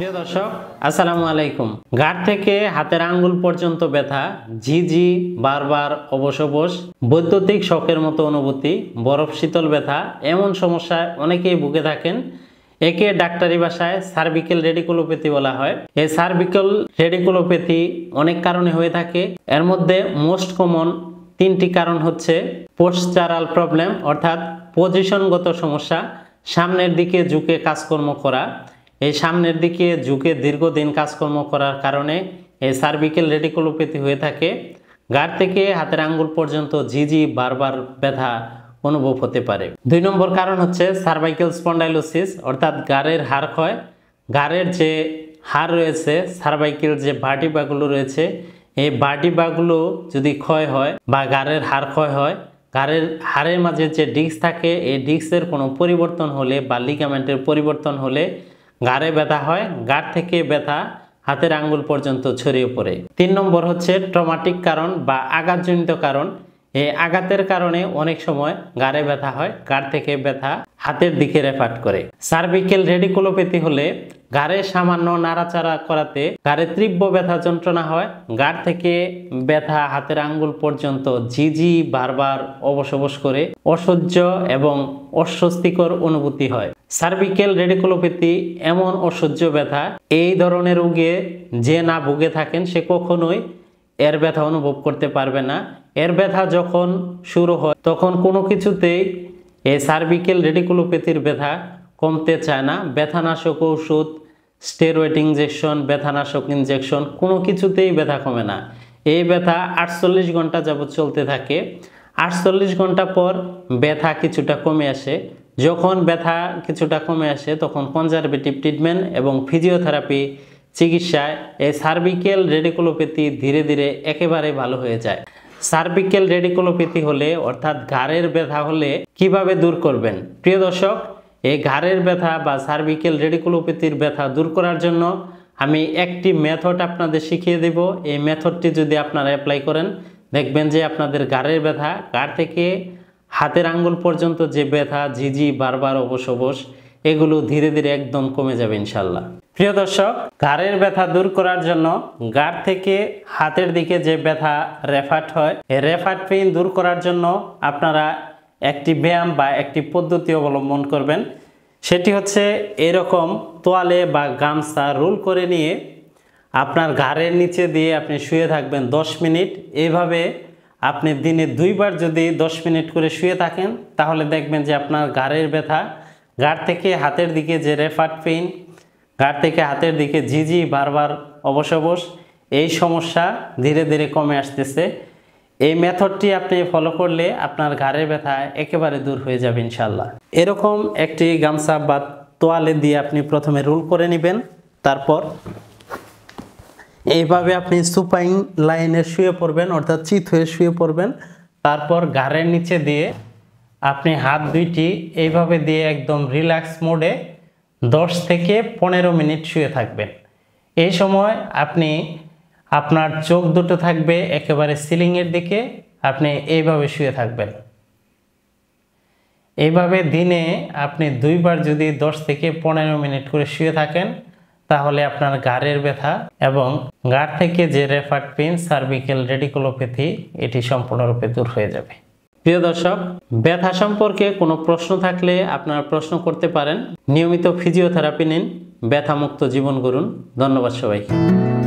প্রিয় দর্শক আসসালামু আলাইকুম ঘাট থেকে হাতের আঙ্গুল পর্যন্ত ব্যথা ঝিঝি বারবার অবসবস বৈদ্যুতিক শখের মতো অনুভূতি বরফ শীতল ব্যথা এমন সমস্যায় অনেকেই ভুগে থাকেন একে ডাক্তারি ভাষায় সার্ভিক্যাল রেডিকুলোপ্যাথি বলা হয় এই সার্ভিক্যাল রেডিকুলোপ্যাথি অনেক কারণে হয়ে থাকে এর মধ্যে মোস্ট কমন তিনটি কারণ হচ্ছে পোস্টারাল প্রবলেম অর্থাৎ পজিশনগত সমস্যা সামনের দিকে ঝুঁকে কাজকর্ম করা এই সামনের দিকে ঝুঁকে দীর্ঘদিন কাজকর্ম করার কারণে এই সার্ভিক্যাল রেডিকুলোপ্যাথি হয়ে থাকে গাড় থেকে হাতের আঙ্গুল পর্যন্ত ঝিঝি বারবার ব্যথা অনুভব হতে পারে দুই নম্বর কারণ হচ্ছে সার্ভাইকেল স্পন্ডাইলোসিস অর্থাৎ গাড়ের হার ক্ষয় গাড়ের যে হার রয়েছে সার্ভাইকেল যে বাগুলো রয়েছে এই বাগুলো যদি ক্ষয় হয় বা গাড়ের হার ক্ষয় হয় গাড়ের হাড়ের মাঝে যে ডিস্ক থাকে এই ডিস্কের কোনো পরিবর্তন হলে বা লিগামেন্টের পরিবর্তন হলে গাড়ে ব্যথা হয় গাড় থেকে ব্যথা হাতের আঙ্গুল পর্যন্ত ছড়িয়ে পড়ে তিন নম্বর হচ্ছে ট্রমাটিক কারণ বা আঘাতজনিত কারণ এই আঘাতের কারণে অনেক সময় গাড়ে ব্যথা হয় গাড় থেকে ব্যথা হাতের দিকে রেফাট করে সার্ভিক্যাল রেডিকুলোপ্যাথি হলে গাড়ে সামান্য নাড়াচাড়া করাতে গাড়ে তীব্র ব্যথা যন্ত্রণা হয় গাড় থেকে ব্যথা হাতের আঙ্গুল পর্যন্ত ঝিঝি বারবার অবসবস করে অসহ্য এবং অস্বস্তিকর অনুভূতি হয় সার্ভিক্যাল রেডিকুলোপ্যাথি এমন অসহ্য ব্যথা এই ধরনের রোগে যে না ভুগে থাকেন সে কখনোই এর ব্যথা অনুভব করতে পারবে না এর ব্যথা যখন শুরু হয় তখন কোনো কিছুতেই এই সার্ভিক্যাল রেডিকুলোপ্যাথির ব্যথা কমতে চায় না ব্যথানাশক ওষুধ স্টেরয়েড ইঞ্জেকশন ব্যথানাশক ইঞ্জেকশন কোনো কিছুতেই ব্যথা কমে না এই ব্যথা আটচল্লিশ ঘন্টা যাবৎ চলতে থাকে আটচল্লিশ ঘন্টা পর ব্যথা কিছুটা কমে আসে যখন ব্যথা কিছুটা কমে আসে তখন কনজারভেটিভ ট্রিটমেন্ট এবং ফিজিওথেরাপি চিকিৎসায় এই সার্ভিক্যাল রেডিকুলোপ্যাথি ধীরে ধীরে একেবারে ভালো হয়ে যায় সার্ভিক্যাল রেডিকুলোপ্যাথি হলে অর্থাৎ ঘাড়ের ব্যথা হলে কিভাবে দূর করবেন প্রিয় দর্শক এই ঘাড়ের ব্যথা বা সার্ভিক্যাল রেডিকুলোপ্যাথির ব্যথা দূর করার জন্য আমি একটি মেথড আপনাদের শিখিয়ে দেব এই মেথডটি যদি আপনারা অ্যাপ্লাই করেন দেখবেন যে আপনাদের গাড়ের ব্যথা গাড় থেকে হাতের আঙ্গুল পর্যন্ত যে ব্যথা ঝিঝি বারবার অবশ অবশ এগুলো ধীরে ধীরে একদম কমে যাবে ইনশাল্লাহ প্রিয় দর্শক ঘাড়ের ব্যথা দূর করার জন্য গাড় থেকে হাতের দিকে যে ব্যথা রেফাট হয় রেফাট পেইন দূর করার জন্য আপনারা একটি ব্যায়াম বা একটি পদ্ধতি অবলম্বন করবেন সেটি হচ্ছে এরকম তোয়ালে বা গামছা রোল করে নিয়ে আপনার ঘাড়ের নিচে দিয়ে আপনি শুয়ে থাকবেন 10 মিনিট এইভাবে আপনি দিনে দুইবার যদি 10 মিনিট করে শুয়ে থাকেন তাহলে দেখবেন যে আপনার ঘাড়ের ব্যথা ঘাড় থেকে হাতের দিকে যে রেফাট পেইন ঘাট থেকে হাতের দিকে ঝিঝি বারবার অবশ এই সমস্যা ধীরে ধীরে কমে আসতেছে এই মেথডটি আপনি ফলো করলে আপনার ঘাড়ের ব্যথা একেবারে দূর হয়ে যাবে ইনশাল্লাহ এরকম একটি গামছা বা তোয়ালে দিয়ে আপনি প্রথমে রোল করে নেবেন তারপর এইভাবে আপনি সুপাইং লাইনে শুয়ে পড়বেন অর্থাৎ চিত হয়ে শুয়ে পড়বেন তারপর ঘাড়ের নিচে দিয়ে আপনি হাত দুইটি এইভাবে দিয়ে একদম রিল্যাক্স মোডে দশ থেকে পনেরো মিনিট শুয়ে থাকবেন এই সময় আপনি আপনার চোখ দুটো থাকবে একেবারে সিলিংয়ের দিকে আপনি এইভাবে শুয়ে থাকবেন এইভাবে দিনে আপনি দুইবার যদি দশ থেকে পনেরো মিনিট করে শুয়ে থাকেন তাহলে আপনার গাড়ের ব্যথা এবং গাড় থেকে যে রেফার্ট পেন সার্ভিক্যাল রেডিকোলোপ্যাথি এটি সম্পূর্ণরূপে দূর হয়ে যাবে প্রিয় দর্শক ব্যথা সম্পর্কে কোনো প্রশ্ন থাকলে আপনারা প্রশ্ন করতে পারেন নিয়মিত ফিজিওথেরাপি নিন ব্যথামুক্ত জীবন করুন ধন্যবাদ সবাইকে